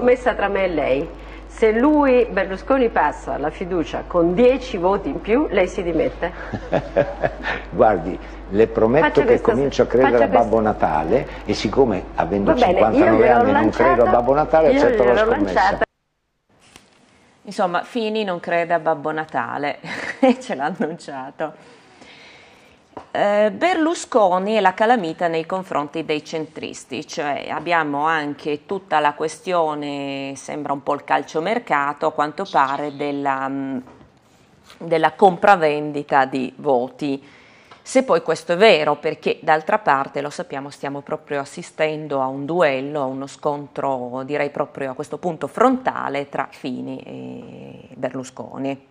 Promessa tra me e lei, se lui Berlusconi passa la fiducia con 10 voti in più, lei si dimette? Guardi, le prometto Faccio che questa- comincio a credere a Babbo Natale e siccome avendo Va bene, 59 gliel'ho anni non credo a Babbo Natale accetto la gliel'ho scommessa. lanciata. Insomma, Fini non crede a Babbo Natale e ce l'ha annunciato. Eh, Berlusconi e la calamita nei confronti dei centristi, cioè abbiamo anche tutta la questione, sembra un po' il calciomercato a quanto pare, della, mm, della compravendita di voti. Se poi questo è vero, perché d'altra parte lo sappiamo, stiamo proprio assistendo a un duello, a uno scontro direi proprio a questo punto frontale tra Fini e Berlusconi.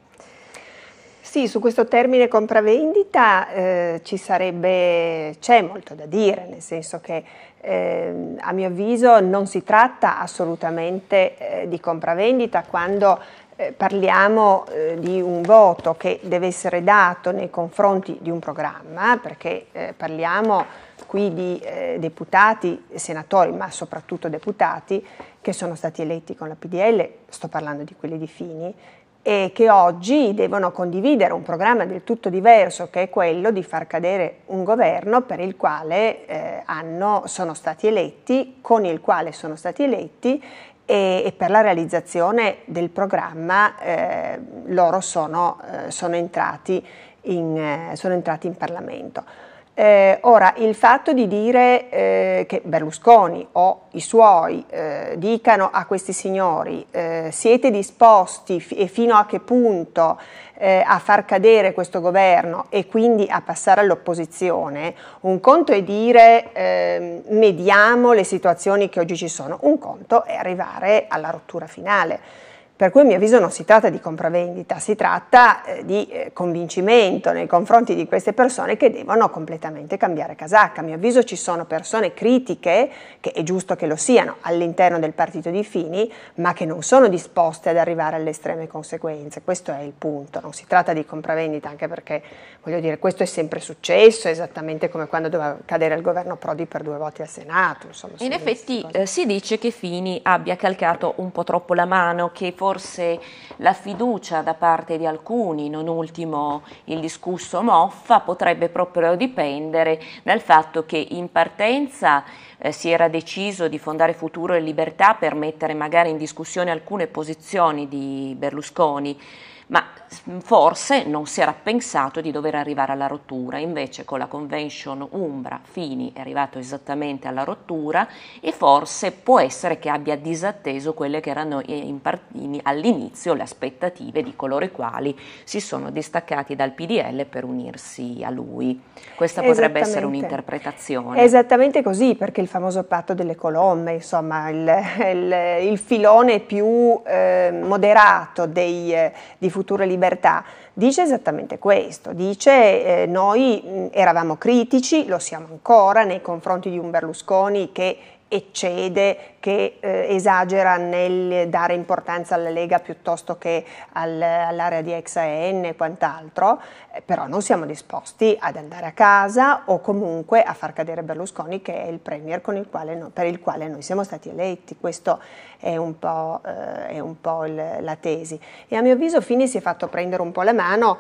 Sì, su questo termine compravendita eh, ci sarebbe, c'è molto da dire, nel senso che eh, a mio avviso non si tratta assolutamente eh, di compravendita quando eh, parliamo eh, di un voto che deve essere dato nei confronti di un programma, perché eh, parliamo qui di deputati, senatori, ma soprattutto deputati che sono stati eletti con la PDL, sto parlando di quelli di Fini, e che oggi devono condividere un programma del tutto diverso che è quello di far cadere un governo per il quale eh, hanno, sono stati eletti, con il quale sono stati eletti e, e per la realizzazione del programma eh, loro sono, eh, sono, entrati in, eh, sono entrati in Parlamento. Eh, ora, il fatto di dire eh, che Berlusconi o i suoi eh, dicano a questi signori eh, siete disposti f- e fino a che punto eh, a far cadere questo governo e quindi a passare all'opposizione, un conto è dire ehm, mediamo le situazioni che oggi ci sono, un conto è arrivare alla rottura finale. Per cui a mio avviso non si tratta di compravendita, si tratta eh, di eh, convincimento nei confronti di queste persone che devono completamente cambiare casacca. A mio avviso ci sono persone critiche, che è giusto che lo siano, all'interno del partito di Fini, ma che non sono disposte ad arrivare alle estreme conseguenze. Questo è il punto, non si tratta di compravendita anche perché, voglio dire, questo è sempre successo, esattamente come quando doveva cadere il governo Prodi per due voti al Senato. Insomma, In effetti eh, si dice che Fini abbia calcato un po' troppo la mano, che forse forse la fiducia da parte di alcuni, non ultimo il discusso Moffa, potrebbe proprio dipendere dal fatto che in partenza eh, si era deciso di fondare Futuro e Libertà per mettere magari in discussione alcune posizioni di Berlusconi ma mm, forse non si era pensato di dover arrivare alla rottura, invece con la convention Umbra Fini è arrivato esattamente alla rottura e forse può essere che abbia disatteso quelle che erano eh, all'inizio le aspettative di coloro i quali si sono distaccati dal PDL per unirsi a lui. Questa potrebbe essere un'interpretazione. esattamente così, perché il famoso patto delle colonne, insomma, il, il, il filone più eh, moderato dei eh, Future Libertà dice esattamente questo, dice eh, noi mm, eravamo critici, lo siamo ancora nei confronti di un Berlusconi che eccede, che eh, esagera nel dare importanza alla Lega piuttosto che al, all'area di ex AN e quant'altro, eh, però non siamo disposti ad andare a casa o comunque a far cadere Berlusconi che è il premier il no, per il quale noi siamo stati eletti, questo è un po', eh, è un po il, la tesi. E a mio avviso Fini si è fatto prendere un po' la mano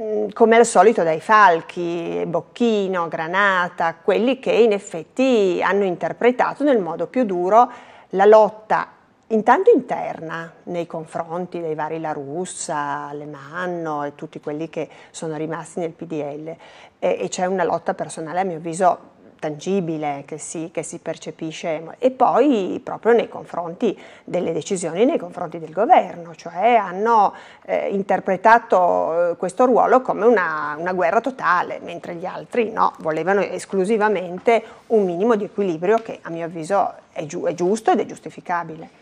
Mm, come al solito dai falchi, Bocchino, Granata, quelli che in effetti hanno interpretato nel modo più duro la lotta intanto interna nei confronti dei vari La Russa, Lemanno e tutti quelli che sono rimasti nel PDL e, e c'è una lotta personale a mio avviso tangibile che si, che si, percepisce e poi proprio nei confronti delle decisioni nei confronti del governo, cioè hanno eh, interpretato eh, questo ruolo come una, una, guerra totale, mentre gli altri no, volevano esclusivamente un minimo di equilibrio che a mio avviso è, giu- è giusto ed è giustificabile.